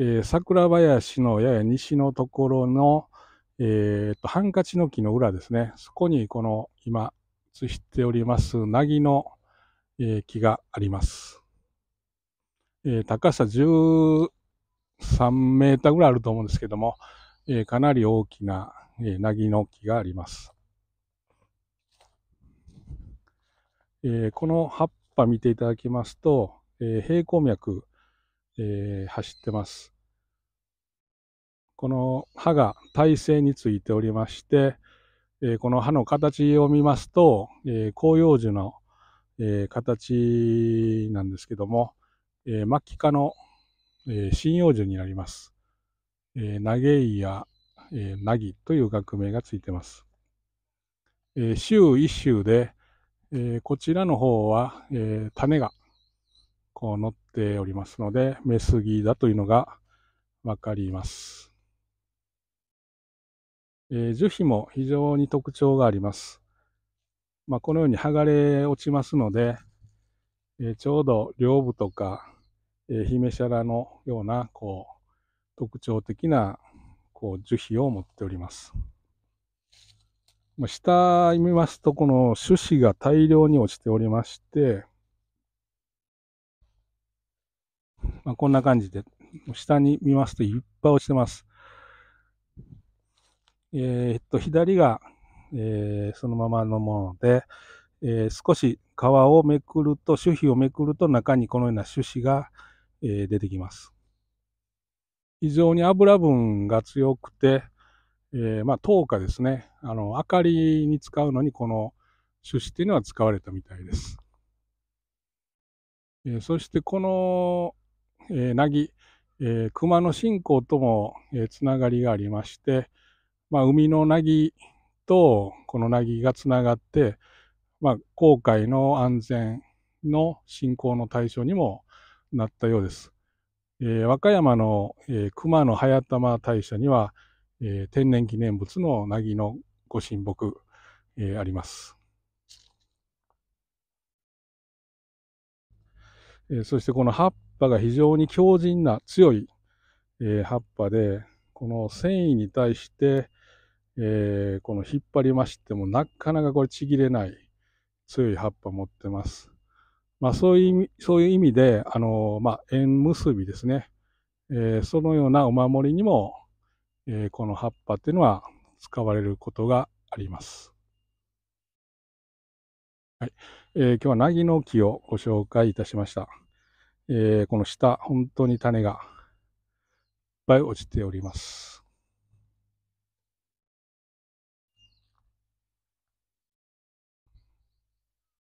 えー、桜林のやや西のところの、えー、とハンカチの木の裏ですね、そこにこの今映しておりますぎの、えー、木があります。えー、高さ13メーターぐらいあると思うんですけども、えー、かなり大きな、えー、ぎの木があります。えー、この葉っぱ見ていただきますと、えー、平行脈えー、走ってます。この歯が体勢についておりまして、えー、この歯の形を見ますと、えー、広葉樹の、えー、形なんですけども、えー、末期化の、えー、針葉樹になります。えー、長いや、えー、なぎという学名がついてます。えー、週一週で、えー、こちらの方は、えー、種がこう載っておりますので、メスギだというのがわかります。えー、樹皮も非常に特徴があります。まあ、このように剥がれ落ちますので、えー、ちょうど両部とか、えー、姫シャラのような、こう、特徴的な、こう、樹皮を持っております。ま下見ますと、この種子が大量に落ちておりまして、まあ、こんな感じで、下に見ますといっぱい落ちてます。えー、っと、左が、えー、そのままのもので、えー、少し皮をめくると、種皮をめくると中にこのような種子が、え出てきます。非常に油分が強くて、えまあ、糖火ですね。あの、明かりに使うのにこの種子っていうのは使われたみたいです。えそしてこのえー、凪、えー、熊野信仰とも、えー、つながりがありまして、まあ、海の凪とこの凪がつながって、まあ、航海の安全の信仰の対象にもなったようです。えー、和歌山の、えー、熊野早玉大社には、えー、天然記念物の凪のご神木、えー、あります。えー、そしてこの八波が非常に強靭な強い、えー、葉っぱで、この繊維に対して、えー、この引っ張りましてもなかなかこれちぎれない強い葉っぱ持ってます。まあそういう意味、そういう意味で、あのー、まあ縁結びですね。えー、そのようなお守りにも、えー、この葉っぱっていうのは使われることがあります。はい。えー、今日は凪の木をご紹介いたしました。えー、この下、本当に種がいっぱい落ちております。